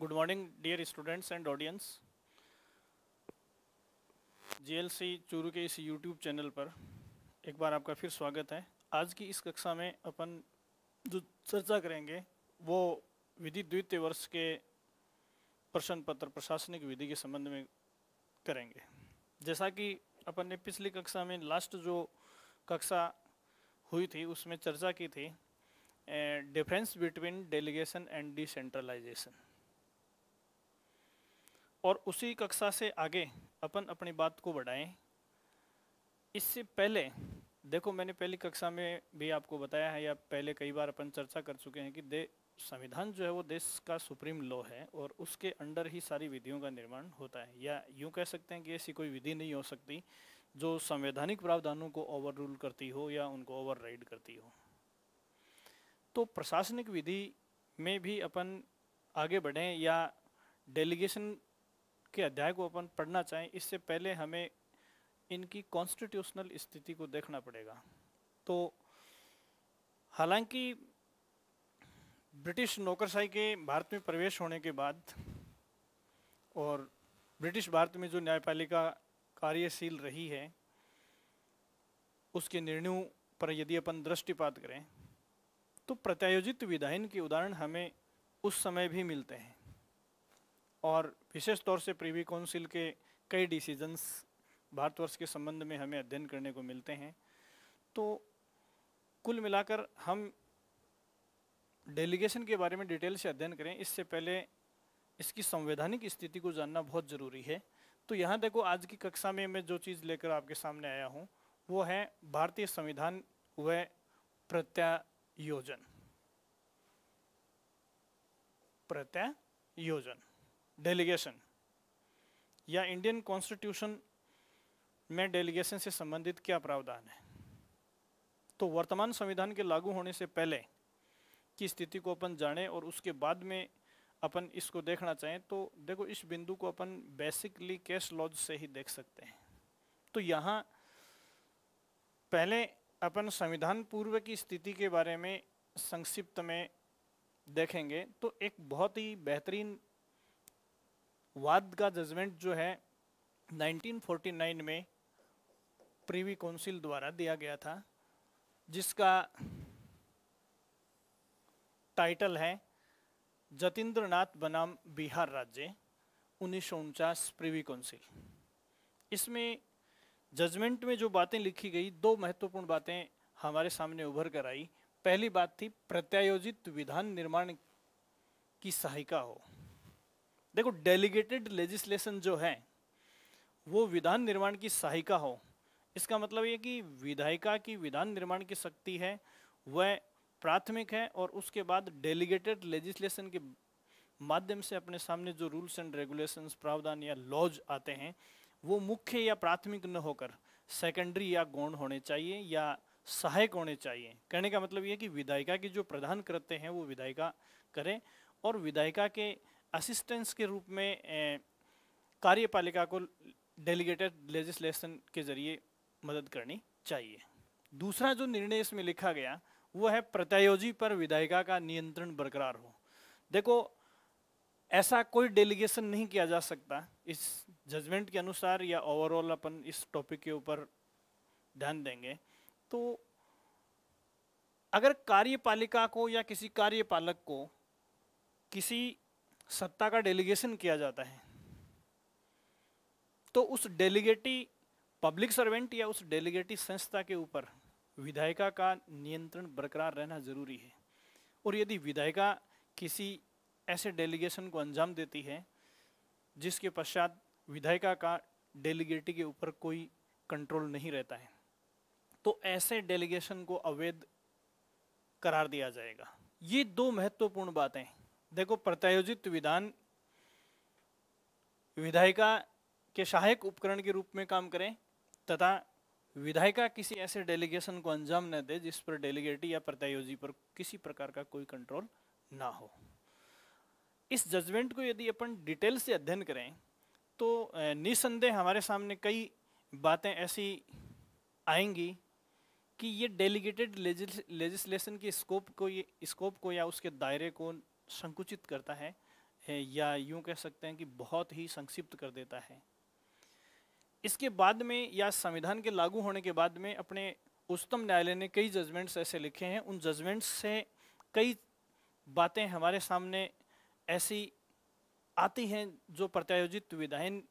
Good morning, dear students and audience. GLC Churu के इस YouTube channel पर एक बार आपका फिर स्वागत है आज की इस कक्षा में अपन जो चर्चा करेंगे वो विधि द्वितीय वर्ष के प्रश्न पत्र प्रशासनिक विधि के संबंध में करेंगे जैसा कि अपन ने पिछली कक्षा में लास्ट जो कक्षा हुई थी उसमें चर्चा की थी difference between delegation and decentralisation और उसी कक्षा से आगे अपन अपनी बात को बढ़ाएं इससे पहले देखो मैंने पहली कक्षा में भी आपको बताया है या पहले कई बार अपन चर्चा कर चुके हैं कि दे संविधान जो है वो देश का सुप्रीम लॉ है और उसके अंडर ही सारी विधियों का निर्माण होता है या यूं कह सकते हैं कि ऐसी कोई विधि नहीं हो सकती जो संवैधानिक प्रावधानों को ओवर रूल करती हो या उनको ओवर राइड करती हो तो प्रशासनिक विधि में भी अपन आगे बढ़ें या डेलीगेशन के अध्याय को अपन पढ़ना चाहें इससे पहले हमें इनकी कॉन्स्टिट्यूशनल स्थिति को देखना पड़ेगा तो हालांकि ब्रिटिश नौकरशाही के भारत में प्रवेश होने के बाद और ब्रिटिश भारत में जो न्यायपालिका कार्यशील रही है उसके निर्णयों पर यदि अपन दृष्टिपात करें तो प्रत्यायोजित विधायन के उदाहरण हमें उस समय भी मिलते हैं और विशेष तौर से प्रीवी काउंसिल के कई डिसीजंस भारतवर्ष के संबंध में हमें अध्ययन करने को मिलते हैं तो कुल मिलाकर हम डेलीगेशन के बारे में डिटेल से अध्ययन करें इससे पहले इसकी संवैधानिक स्थिति को जानना बहुत ज़रूरी है तो यहाँ देखो आज की कक्षा में मैं जो चीज़ लेकर आपके सामने आया हूँ वो है भारतीय संविधान व प्रत्यायोजन प्रत्यायोजन डेलीगेशन या इंडियन कॉन्स्टिट्यूशन में डेलीगेशन से संबंधित क्या प्रावधान है तो वर्तमान संविधान के लागू होने से पहले की स्थिति को अपन जाने और उसके बाद में अपन इसको देखना चाहें तो देखो इस बिंदु को अपन बेसिकली कैश लॉज से ही देख सकते हैं तो यहाँ पहले अपन संविधान पूर्व की स्थिति के बारे में संक्षिप्त में देखेंगे तो एक बहुत ही बेहतरीन वाद का जजमेंट जो है 1949 में प्रीवी काउंसिल द्वारा दिया गया था जिसका टाइटल है जतिन्द्र बनाम बिहार राज्य उन्नीस प्रीवी काउंसिल इसमें जजमेंट में जो बातें लिखी गई दो महत्वपूर्ण बातें हमारे सामने उभर कर आई पहली बात थी प्रत्यायोजित विधान निर्माण की सहायिका हो देखो डेलीगेटेड लेजिस्लेशन जो है वो विधान निर्माण की सहायिका हो इसका मतलब ये कि विधायिका की विधान निर्माण की शक्ति है वह प्राथमिक है और उसके बाद डेलीगेटेड लेजिस्लेशन के माध्यम से अपने सामने जो रूल्स एंड रेगुलेशंस प्रावधान या लॉज आते हैं वो मुख्य या प्राथमिक न होकर सेकेंडरी या गौण होने चाहिए या सहायक होने चाहिए कहने का मतलब यह कि विधायिका की जो प्रधान करते हैं वो विधायिका करें और विधायिका के असिस्टेंस के रूप में कार्यपालिका को डेलीगेटेड लेजिस्लेशन के ज़रिए मदद करनी चाहिए दूसरा जो निर्णय इसमें लिखा गया वो है प्रत्यायोजी पर विधायिका का नियंत्रण बरकरार हो देखो ऐसा कोई डेलीगेशन नहीं किया जा सकता इस जजमेंट के अनुसार या ओवरऑल अपन इस टॉपिक के ऊपर ध्यान देंगे तो अगर कार्यपालिका को या किसी कार्यपालक को किसी सत्ता का डेलीगेशन किया जाता है तो उस डेलीगेटी पब्लिक सर्वेंट या उस डेलीगेटी संस्था के ऊपर विधायिका का नियंत्रण बरकरार रहना जरूरी है और यदि विधायिका किसी ऐसे डेलीगेशन को अंजाम देती है जिसके पश्चात विधायिका का डेलीगेटी के ऊपर कोई कंट्रोल नहीं रहता है तो ऐसे डेलीगेशन को अवैध करार दिया जाएगा ये दो महत्वपूर्ण बातें देखो प्रत्यायोजित विधान विधायिका के सहायक उपकरण के रूप में काम करें तथा विधायिका किसी ऐसे डेलीगेशन को अंजाम न दे जिस पर डेलीगेटी या प्रत्यायोजी पर किसी प्रकार का कोई कंट्रोल ना हो इस जजमेंट को यदि अपन डिटेल से अध्ययन करें तो निसंदेह हमारे सामने कई बातें ऐसी आएंगी कि ये डेलीगेटेड लेजिस्लेशन की स्कोप को ये स्कोप को या उसके दायरे को संकुचित करता है या यूं कह सकते हैं कि बहुत ही संक्षिप्त कर देता है इसके बाद में या संविधान के लागू होने के बाद में अपने उच्चतम न्यायालय ने कई जजमेंट्स ऐसे लिखे हैं उन जजमेंट्स से कई बातें हमारे सामने ऐसी आती हैं जो प्रत्यायोजित विधायन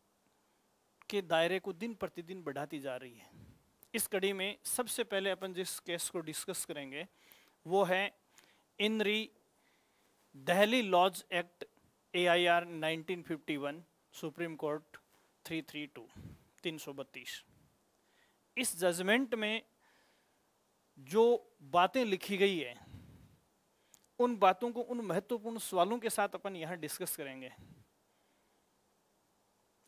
के दायरे को दिन प्रतिदिन बढ़ाती जा रही है इस कड़ी में सबसे पहले अपन जिस केस को डिस्कस करेंगे वो है in re Delhi laws act AIR 1951 supreme court 332 332 इस जजमेंट में जो बातें लिखी गई है उन बातों को उन महत्वपूर्ण सवालों के साथ अपन यहाँ डिस्कस करेंगे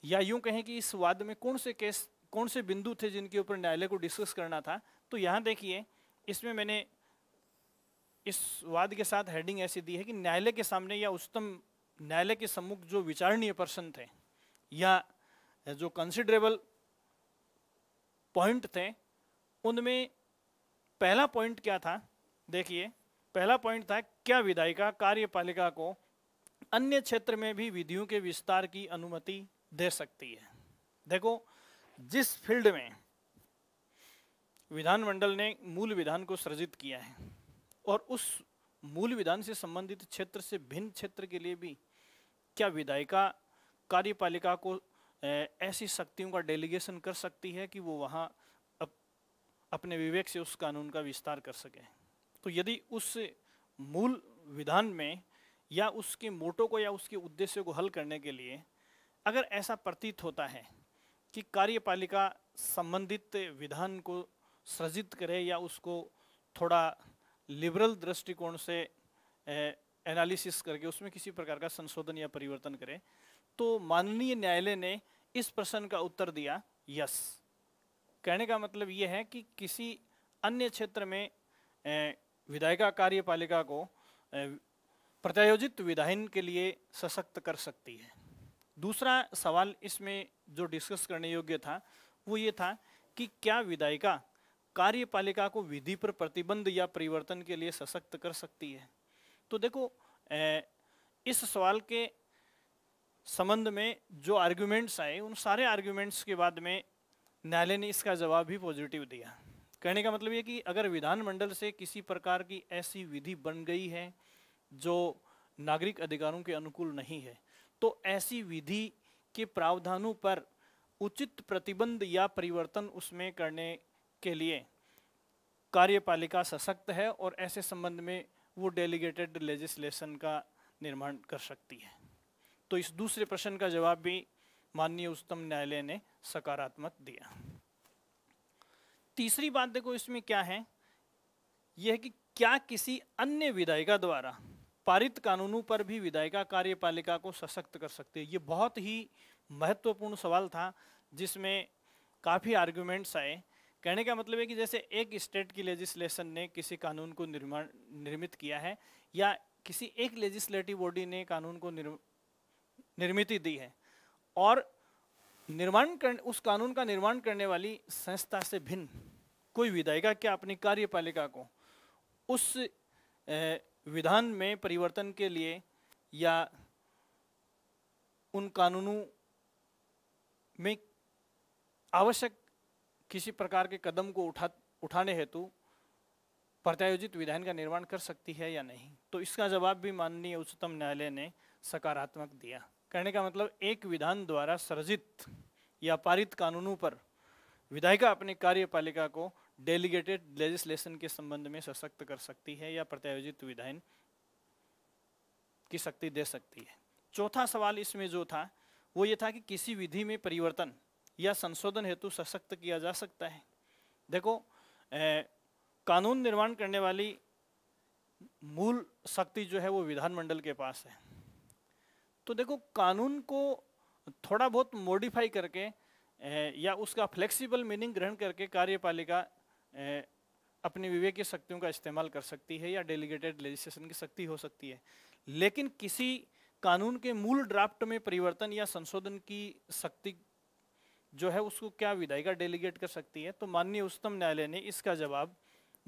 या यूं कहें कि इस वाद में कौन से केस कौन से बिंदु थे जिनके ऊपर न्यायालय को डिस्कस करना था तो यहाँ देखिए इसमें मैंने इस वाद के साथ हेडिंग ऐसी दी है कि न्यायालय के सामने या उच्चतम न्यायालय के सम्मुख जो विचारणीय पर्सन थे या जो कंसिडरेबल पॉइंट थे उनमें पहला पॉइंट क्या था देखिए पहला पॉइंट था क्या विधायिका कार्यपालिका को अन्य क्षेत्र में भी विधियों के विस्तार की अनुमति दे सकती है देखो जिस फील्ड में विधानमंडल ने मूल विधान को सृजित किया है और उस मूल विधान से संबंधित क्षेत्र से भिन्न क्षेत्र के लिए भी क्या विधायिका कार्यपालिका को ऐसी शक्तियों का डेलीगेशन कर सकती है कि वो वहाँ अप, अपने विवेक से उस कानून का विस्तार कर सके तो यदि उस मूल विधान में या उसके मोटो को या उसके उद्देश्य को हल करने के लिए अगर ऐसा प्रतीत होता है कि कार्यपालिका संबंधित विधान को सृजित करे या उसको थोड़ा लिबरल दृष्टिकोण से एनालिसिस करके उसमें किसी प्रकार का संशोधन या परिवर्तन करें तो माननीय न्यायालय ने इस प्रश्न का उत्तर दिया यस कहने का मतलब ये है कि किसी अन्य क्षेत्र में विधायिका कार्यपालिका को प्रत्यायोजित विधायन के लिए सशक्त कर सकती है दूसरा सवाल इसमें जो डिस्कस करने योग्य था वो ये था कि क्या विधायिका कार्यपालिका को विधि पर प्रतिबंध या परिवर्तन के लिए सशक्त कर सकती है तो देखो इस सवाल के संबंध में जो आर्ग्यूमेंट्स आए उन सारे आर्ग्यूमेंट्स के बाद में न्यायालय ने इसका जवाब भी पॉजिटिव दिया कहने का मतलब ये कि अगर विधानमंडल से किसी प्रकार की ऐसी विधि बन गई है जो नागरिक अधिकारों के अनुकूल नहीं है तो ऐसी विधि के प्रावधानों पर उचित प्रतिबंध या परिवर्तन उसमें करने के लिए कार्यपालिका सशक्त है और ऐसे संबंध में वो डेलीगेटेड लेजिस्लेशन का निर्माण कर सकती है तो इस दूसरे प्रश्न का जवाब भी माननीय उच्चतम न्यायालय ने सकारात्मक दिया तीसरी बात देखो इसमें क्या है यह कि क्या किसी अन्य विधायिका द्वारा पारित कानूनों पर भी विधायिका कार्यपालिका को सशक्त कर सकती है ये बहुत ही महत्वपूर्ण सवाल था जिसमें काफ़ी आर्ग्यूमेंट्स आए कहने का मतलब है कि जैसे एक स्टेट की लेजिस्लेशन ने किसी कानून को निर्माण निर्मित किया है या किसी एक लेजिस्लेटिव बॉडी ने कानून को निर्म, निर्मिति दी है और निर्माण कर उस कानून का निर्माण करने वाली संस्था से भिन्न कोई विधायिका क्या अपनी कार्यपालिका को उस विधान में परिवर्तन के लिए या उन कानूनों में आवश्यक किसी प्रकार के कदम को उठा उठाने हेतु प्रत्यायोजित विधान का निर्माण कर सकती है या नहीं तो इसका जवाब भी माननीय उच्चतम न्यायालय ने सकारात्मक दिया कहने का मतलब एक विधान द्वारा सर्जित या पारित कानूनों पर विधायिका अपनी कार्यपालिका को डेलीगेटेड लेजिस्लेशन के संबंध में सशक्त कर सकती है या प्रत्यायोजित विधान की शक्ति दे सकती है चौथा सवाल इसमें जो था वो ये था कि किसी विधि में परिवर्तन या संशोधन हेतु सशक्त किया जा सकता है देखो ए, कानून निर्माण करने वाली मूल शक्ति जो है वो विधानमंडल के पास है तो देखो कानून को थोड़ा बहुत मॉडिफाई करके ए, या उसका फ्लेक्सिबल मीनिंग ग्रहण करके कार्यपालिका अपनी विवेकीय शक्तियों का इस्तेमाल कर सकती है या डेलीगेटेड लेजिस्लेशन की शक्ति हो सकती है लेकिन किसी कानून के मूल ड्राफ्ट में परिवर्तन या संशोधन की शक्ति जो है उसको क्या विधायिका डेलीगेट कर सकती है तो माननीय उच्चतम न्यायालय ने इसका जवाब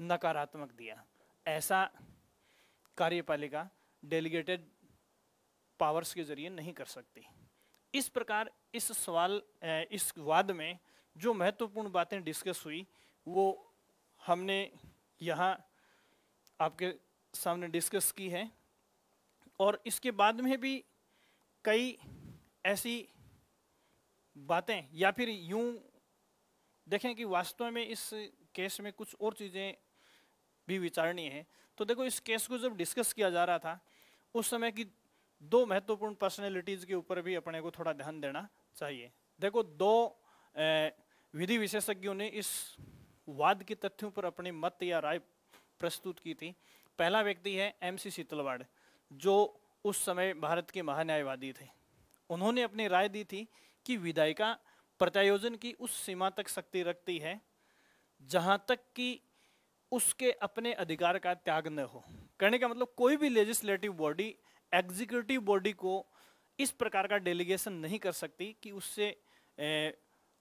नकारात्मक दिया ऐसा कार्यपालिका डेलीगेटेड पावर्स के जरिए नहीं कर सकती इस प्रकार इस सवाल इस वाद में जो महत्वपूर्ण बातें डिस्कस हुई वो हमने यहाँ आपके सामने डिस्कस की है और इसके बाद में भी कई ऐसी बातें या फिर यूं देखें कि वास्तव में इस केस में कुछ और चीज़ें भी विचारणीय है तो देखो इस केस को जब डिस्कस किया जा रहा था उस समय की दो महत्वपूर्ण पर्सनैलिटीज़ के ऊपर भी अपने को थोड़ा ध्यान देना चाहिए देखो दो विधि विशेषज्ञों ने इस वाद के तथ्यों पर अपने मत या राय प्रस्तुत की थी पहला व्यक्ति है एम सी शीतलवाड़ जो उस समय भारत के महान्यायवादी थे उन्होंने अपनी राय दी थी कि विधायिका प्रत्यायोजन की उस सीमा तक शक्ति रखती है जहां तक कि उसके अपने अधिकार का त्याग न हो कहने का मतलब कोई भी लेजिस्लेटिव बॉडी एग्जीक्यूटिव बॉडी को इस प्रकार का डेलीगेशन नहीं कर सकती कि उससे ए,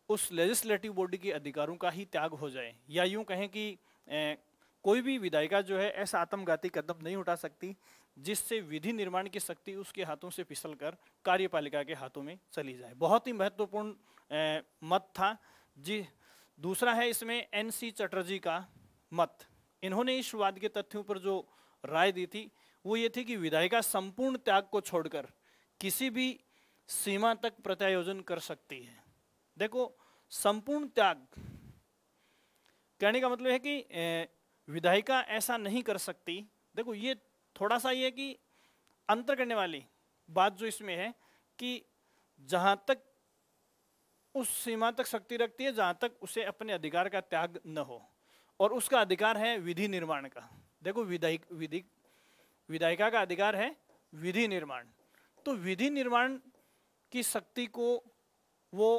उस लेजिस्लेटिव बॉडी के अधिकारों का ही त्याग हो जाए या यूं कहें कि ए, कोई भी विधायिका जो है ऐसा आत्मघाती कदम नहीं उठा सकती जिससे विधि निर्माण की शक्ति उसके हाथों से फिसल कर कार्यपालिका के हाथों में चली जाए बहुत ही महत्वपूर्ण मत था जी दूसरा है इसमें एनसी चटर्जी का मत इन्होंने इस वाद के तथ्यों पर जो राय दी थी वो ये थी कि विधायिका संपूर्ण त्याग को छोड़कर किसी भी सीमा तक प्रत्यायोजन कर सकती है देखो संपूर्ण त्याग कहने का मतलब है कि विधायिका ऐसा नहीं कर सकती देखो ये थोड़ा सा ये कि अंतर करने वाली बात जो इसमें है कि जहाँ तक उस सीमा तक शक्ति रखती है जहाँ तक उसे अपने अधिकार का त्याग न हो और उसका अधिकार है विधि निर्माण का देखो विधायक विधि विधायिका का अधिकार है विधि निर्माण तो विधि निर्माण की शक्ति को वो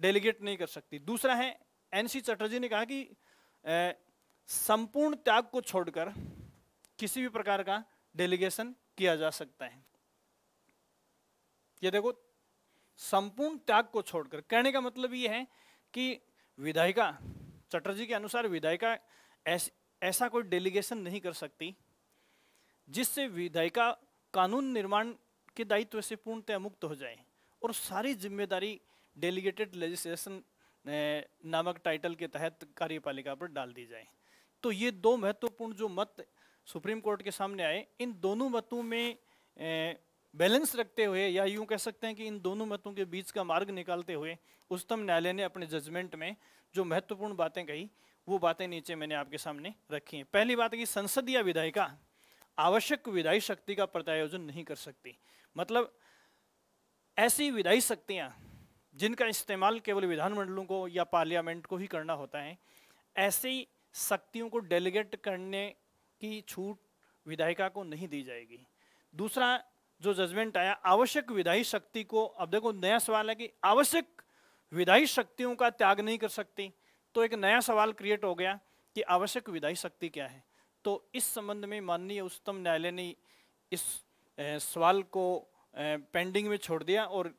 डेलीगेट नहीं कर सकती दूसरा है एनसी चटर्जी ने कहा कि संपूर्ण त्याग को छोड़कर किसी भी प्रकार का डेलीगेशन किया जा सकता है ये देखो संपूर्ण त्याग को छोड़कर कहने का मतलब ये है कि विधायिका चटर्जी के अनुसार विधायिका ऐस, ऐसा कोई डेलीगेशन नहीं कर सकती जिससे विधायिका कानून निर्माण के दायित्व से पूर्णतः मुक्त हो जाए और सारी जिम्मेदारी डेलीगेटेड लेजिस्लेशन नामक टाइटल के तहत कार्यपालिका पर डाल दी जाए तो ये दो महत्वपूर्ण जो मत सुप्रीम कोर्ट के सामने आए इन दोनों मतों में बैलेंस रखते हुए या यूं कह सकते हैं कि इन दोनों मतों के बीच का मार्ग निकालते हुए उच्चतम न्यायालय ने अपने जजमेंट में जो महत्वपूर्ण बातें कही वो बातें नीचे मैंने आपके सामने रखी हैं पहली बात है कि संसदीय विधायिका आवश्यक विधायी शक्ति का प्रत्यायोजन नहीं कर सकती मतलब ऐसी विधायी शक्तियाँ जिनका इस्तेमाल केवल विधानमंडलों को या पार्लियामेंट को ही करना होता है ऐसी शक्तियों को डेलीगेट करने की छूट विधायिका को नहीं दी जाएगी दूसरा जो जजमेंट आया आवश्यक विधायी शक्ति को अब देखो नया सवाल है कि आवश्यक विधायी शक्तियों का त्याग नहीं कर सकती तो एक नया सवाल क्रिएट हो गया कि आवश्यक विधायी शक्ति क्या है तो इस संबंध में माननीय उच्चतम न्यायालय ने इस सवाल को पेंडिंग में छोड़ दिया और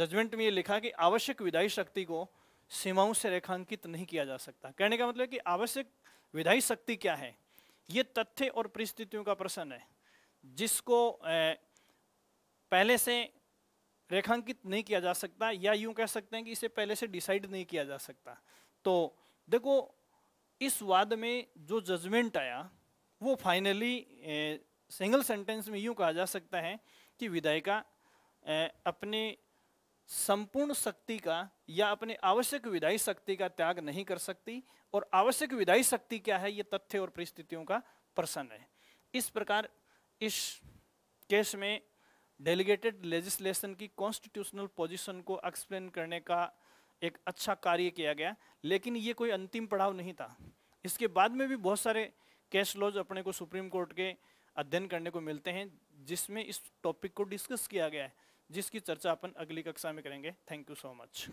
जजमेंट में ये लिखा कि आवश्यक विधायी शक्ति को सीमाओं से रेखांकित नहीं किया जा सकता कहने का मतलब कि आवश्यक विधायी शक्ति क्या है ये तथ्य और परिस्थितियों का प्रश्न है जिसको पहले से रेखांकित नहीं किया जा सकता या यूं कह सकते हैं कि इसे पहले से डिसाइड नहीं किया जा सकता तो देखो इस वाद में जो जजमेंट आया वो फाइनली सिंगल सेंटेंस में यूं कहा जा सकता है कि विधायिका अपने संपूर्ण शक्ति का या अपने आवश्यक विदाई शक्ति का त्याग नहीं कर सकती और आवश्यक विदाई शक्ति क्या है ये तथ्य और परिस्थितियों का प्रसन्न है इस प्रकार इस केस में डेलीगेटेड लेजिस्लेशन की कॉन्स्टिट्यूशनल पोजिशन को एक्सप्लेन करने का एक अच्छा कार्य किया गया लेकिन ये कोई अंतिम पड़ाव नहीं था इसके बाद में भी बहुत सारे कैश लॉज अपने को सुप्रीम कोर्ट के अध्ययन करने को मिलते हैं जिसमें इस टॉपिक को डिस्कस किया गया है जिसकी चर्चा अपन अगली कक्षा में करेंगे थैंक यू सो मच